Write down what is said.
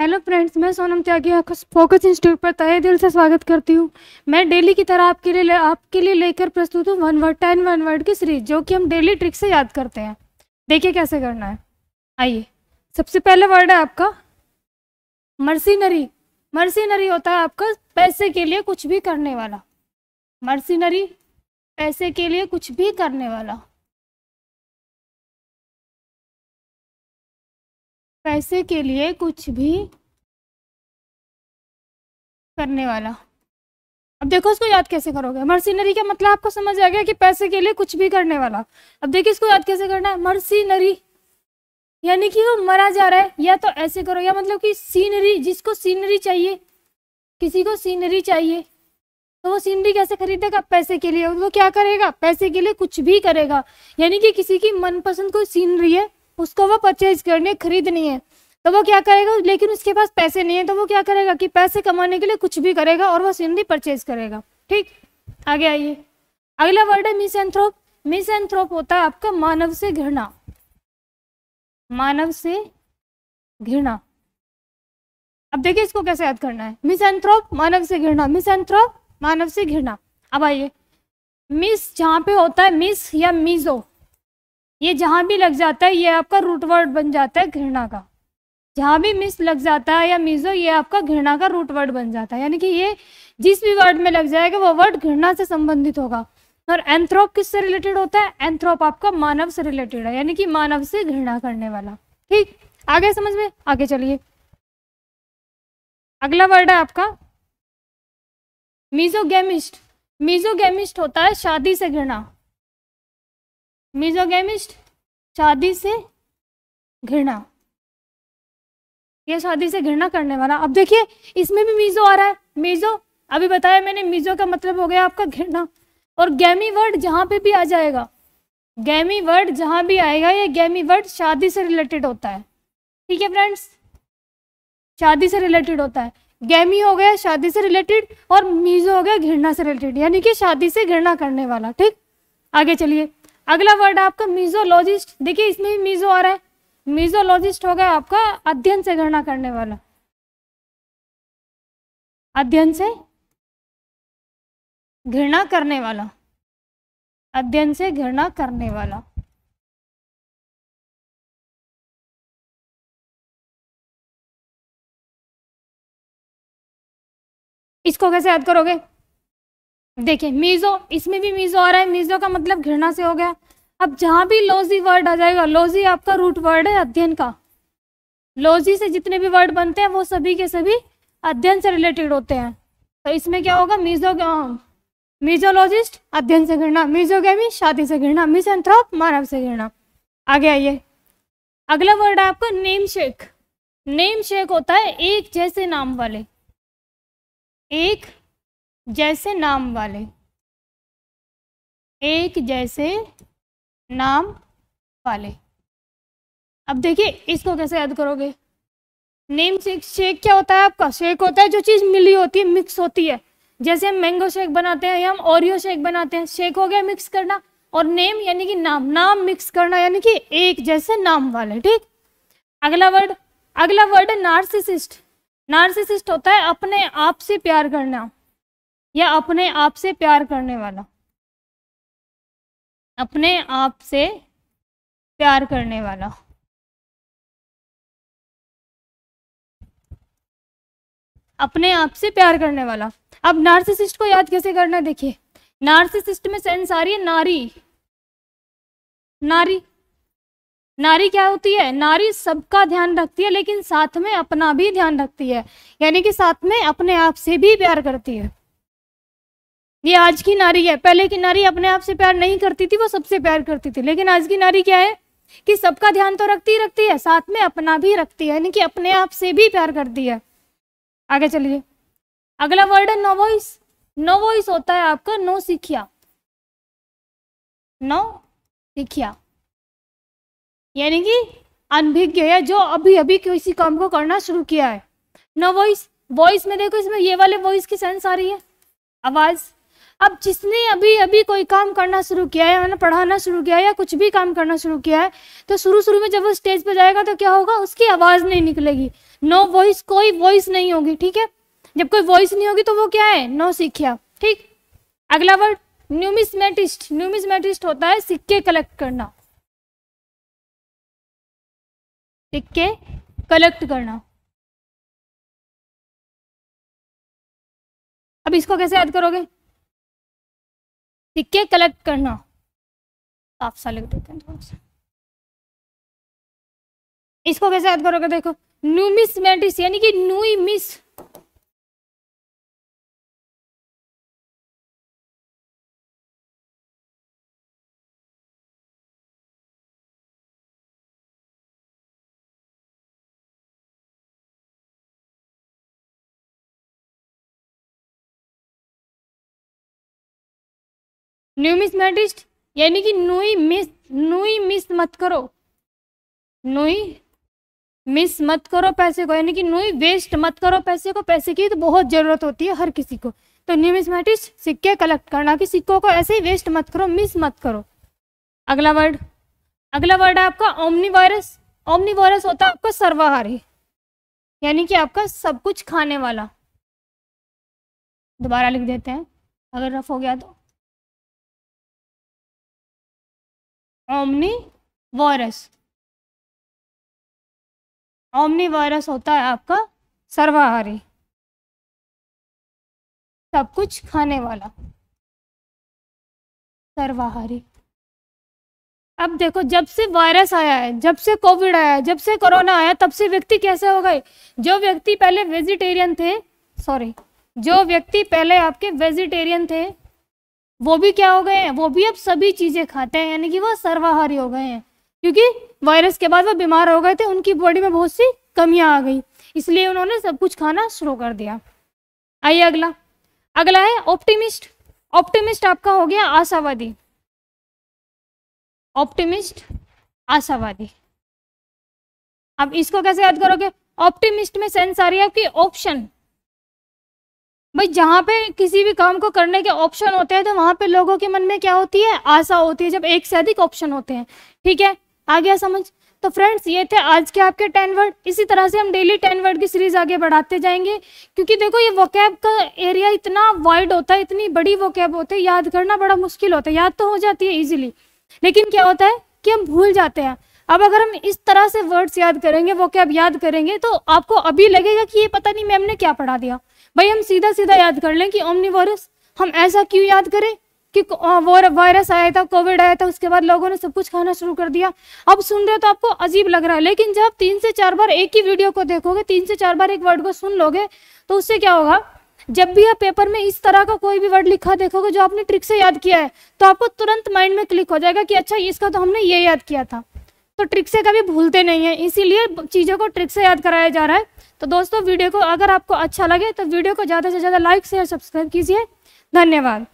Hello friends मैं सोनम त्यागी आपका focus institute पर तय दिल से स्वागत करती हूँ मैं डेली की तरह आपके लिए आपके लिए लेकर प्रस्तुत हूँ one word ten one word की सीरीज जो कि हम डेली ट्रिक से याद करते हैं देखिए कैसे करना है आइए सबसे पहला वर्ड है आपका मर्सीनरी मर्सीनरी होता है आपका पैसे के लिए कुछ भी करने वाला मर्सीनरी पैसे के लिए कुछ भी करने वाला पैसे के लिए कुछ भी करने वाला अब देखो इसको याद कैसे करोगे मर्सिनरी का मतलब आपको समझ आ गया कि पैसे के लिए कुछ भी करने वाला अब देखिए इसको याद कैसे करना है मर्सिनरी यानी कि वो मरा जा रहा है या तो ऐसे करो या मतलब कि सीनरी जिसको सीनरी चाहिए किसी को सीनरी चाहिए तो वो सीनरी कैसे खरीदेगा पैसे के लिए वो क्या करेगा पैसे के लिए कुछ भी करेगा यानी कि किसी की मनपसंद कोई सीनरी है उसको वो परचेज करनी है खरीदनी है तो वो क्या करेगा लेकिन उसके पास पैसे नहीं है तो वो क्या करेगा कि पैसे कमाने के लिए कुछ भी करेगा और वो सिंधी परचेज करेगा ठीक आगे आइए अगला वर्ड है मिस एंथ्रोप मिस एंथ्रोप होता है आपका मानव से घृणा मानव से घृणा अब देखिए इसको कैसे याद करना है मिस एंथ्रोप मानव से घृणा मिस एंथ्रोप मानव से घृणा अब आइए मिस जहां पे होता है मिस या मिजो ये जहाँ भी लग जाता है ये आपका रूट वर्ड बन जाता है घृणा का जहाँ भी मिस लग जाता है या मिसो ये आपका घृणा का रूट वर्ड बन जाता है यानी कि ये जिस भी वर्ड में लग जाएगा वो वर्ड घृणा से संबंधित होगा और एंथ्रोप किससे रिलेटेड होता है एंथ्रोप आपका मानव से रिलेटेड है यानी कि मानव से घृणा करने वाला ठीक आगे समझ में आगे चलिए अगला वर्ड है आपका मिजोगेमिस्ट मिजोगेमिस्ट होता है शादी से घृणा मिजोगेमिस्ट शादी से घृणा ये शादी से घृणा करने वाला अब देखिए इसमें भी मीजो आ रहा है मीजो अभी बताया मैंने मीजो का मतलब हो गया आपका घृणा और गैमी वर्ड जहां पे भी आ जाएगा गैमी वर्ड जहां भी आएगा ये गैमी वर्ड शादी से रिलेटेड होता है ठीक है फ्रेंड्स शादी से रिलेटेड होता है गैमी हो गया शादी से रिलेटेड और मीजो हो गया घृणा से रिलेटेड यानी कि शादी से घृणा करने वाला ठीक आगे चलिए अगला वर्ड आपका मीजोलॉजिस्ट देखिए इसमें भी मीजो आ रहा है मीजोलॉजिस्ट हो गया आपका अध्ययन से गणना करने वाला अध्ययन से घृणा करने वाला अध्ययन से घृणा करने वाला इसको कैसे याद करोगे देखिए मीज़ो इसमें भी मीज़ो आ रहा है मीज़ो का मतलब घृणा से हो गया अब जहां भी लोजी वर्ड आ जाएगा लोजी आपका रूट वर्ड है अध्ययन का लोजी से जितने भी वर्ड बनते हैं वो सभी के सभी अध्ययन से रिलेटेड होते हैं तो इसमें क्या हाँ। होगा मीज़ो मीजोलॉजिस्ट अध्ययन से घृणा मीजोगेमी शादी से घृणा मिसएंथ्रोप मानव से घृणा आगे आइए अगला वर्ड है आपका नेम शेक नेम शेक होता है एक जैसे नाम वाले एक जैसे नाम वाले एक जैसे नाम वाले अब देखिए इसको कैसे याद करोगे नेम शेक शेक क्या होता है आपका शेक होता है जो चीज़ मिली होती है मिक्स होती है जैसे हम मैंगो शेक बनाते हैं या हम ओरियो शेक बनाते हैं शेक हो गया मिक्स करना और नेम यानी कि नाम नाम मिक्स करना यानी कि एक जैसे नाम वाले ठीक अगला वर्ड अगला वर्ड है नार्सिसिस्ट नार्सिसिस्ट होता है अपने आप से प्यार करना या अपने आप से प्यार करने वाला अपने आप से प्यार करने वाला अपने आप से प्यार करने वाला अब नार्सिसिस्ट को याद कैसे करना देखिए नार्सिसिस्ट में सेंस आ रही है नारी नारी नारी क्या होती है नारी सबका ध्यान रखती है लेकिन साथ में अपना भी ध्यान रखती है यानी कि साथ में अपने आप से भी प्यार करती है ये आज की नारी है पहले की नारी अपने आप से प्यार नहीं करती थी वो सबसे प्यार करती थी लेकिन आज की नारी क्या है कि सबका ध्यान तो रखती ही रखती है साथ में अपना भी रखती है यानी कि अपने आप से भी प्यार करती है आगे चलिए अगला वर्ड है नो वॉइस नो वॉइस होता है आपका नो सिखिया नो सिखिया यानी कि अनभिज्ञ है जो अभी अभी किसी काम को करना शुरू किया है नो वॉइस वॉइस में देखो इसमें ये वाले वॉइस की सेंस आ रही है आवाज़ अब जिसने अभी अभी कोई काम करना शुरू किया है मैंने पढ़ाना शुरू किया है या कुछ भी काम करना शुरू किया है तो शुरू शुरू में जब वो स्टेज पर जाएगा तो क्या होगा उसकी आवाज़ नहीं निकलेगी नो वॉइस कोई वॉइस नहीं होगी ठीक है जब कोई वॉइस नहीं होगी तो वो क्या है नो सीखिया ठीक अगला वर्ड न्यूमिस्मेटिस्ट न्यूमिस्मेटिस्ट होता है सिक्के कलेक्ट करना सिक्के कलेक्ट करना अब इसको कैसे याद करोगे सिक्के कलेक्ट करना आप साले देते हैं थोड़ा सा इसको कैसे याद करोगे देखो नूमिस मैट्रिक्स यानी कि मिस न्यूमिसमेटिस्ट यानी कि नुई मिस नुई मिस मत करो नुई मिस मत करो पैसे को यानी कि नुई वेस्ट मत करो पैसे को पैसे की तो बहुत ज़रूरत होती है हर किसी को तो न्यूमिस्मेटिक्स सिक्के कलेक्ट करना कि सिक्कों को ऐसे ही वेस्ट मत करो मिस मत करो अगला वर्ड अगला वर्ड है आपका ओमनी वायरस ओमनी वायरस होता है आपका सर्वाहारी यानी कि आपका सब कुछ खाने वाला दोबारा लिख देते हैं अगर रफ हो गया तो ओमनीवोरस ओमनीवोरस होता है आपका सर्वाहारी सब कुछ खाने वाला सर्वाहारी अब देखो जब से वायरस आया है जब से कोविड आया है जब से कोरोना आया तब से व्यक्ति कैसे हो गए जो व्यक्ति पहले वेजिटेरियन थे सॉरी जो व्यक्ति पहले आपके वेजिटेरियन थे वो भी क्या हो गए हैं वो भी अब सभी चीज़ें खाते हैं यानी कि वह सर्वाहारी हो गए हैं क्योंकि वायरस के बाद वह बीमार हो गए थे उनकी बॉडी में बहुत सी कमियां आ गई इसलिए उन्होंने सब कुछ खाना शुरू कर दिया आइए अगला अगला है ऑप्टिमिस्ट ऑप्टिमिस्ट आपका हो गया आशावादी ऑप्टिमिस्ट आशावादी अब इसको कैसे याद करोगे ऑप्टिमिस्ट में सेंस आ रही है आपकी ऑप्शन भाई जहाँ पे किसी भी काम को करने के ऑप्शन होते हैं तो वहाँ पे लोगों के मन में क्या होती है आशा होती है जब एक से अधिक ऑप्शन होते हैं ठीक है आ गया समझ तो फ्रेंड्स ये थे आज के आपके टेन वर्ड इसी तरह से हम डेली टेन वर्ड की सीरीज आगे बढ़ाते जाएंगे क्योंकि देखो ये वोकैब का एरिया इतना वाइड होता है इतनी बड़ी वोकैब होती है याद करना बड़ा मुश्किल होता है याद तो हो जाती है ईजिली लेकिन क्या होता है कि हम भूल जाते हैं अब अगर हम इस तरह से वर्ड्स याद करेंगे वो कैब याद करेंगे तो आपको अभी लगेगा कि ये पता नहीं मैम ने क्या पढ़ा दिया भाई हम सीधा सीधा याद कर लें कि ओमनी हम ऐसा क्यों याद करें कि वो वायरस आया था कोविड आया था उसके बाद लोगों ने सब कुछ खाना शुरू कर दिया अब सुन रहे हो तो आपको अजीब लग रहा है लेकिन जब तीन से चार बार एक ही वीडियो को देखोगे तीन से चार बार एक वर्ड को सुन लोगे तो उससे क्या होगा जब भी आप पेपर में इस तरह का कोई भी वर्ड लिखा देखोगे जो आपने ट्रिक से याद किया है तो आपको तुरंत माइंड में क्लिक हो जाएगा कि अच्छा इसका तो हमने ये याद किया था तो ट्रिक से कभी भूलते नहीं हैं इसीलिए चीज़ों को ट्रिक से याद कराया जा रहा है तो दोस्तों वीडियो को अगर आपको अच्छा लगे तो वीडियो को ज़्यादा से ज़्यादा लाइक शेयर सब्सक्राइब कीजिए धन्यवाद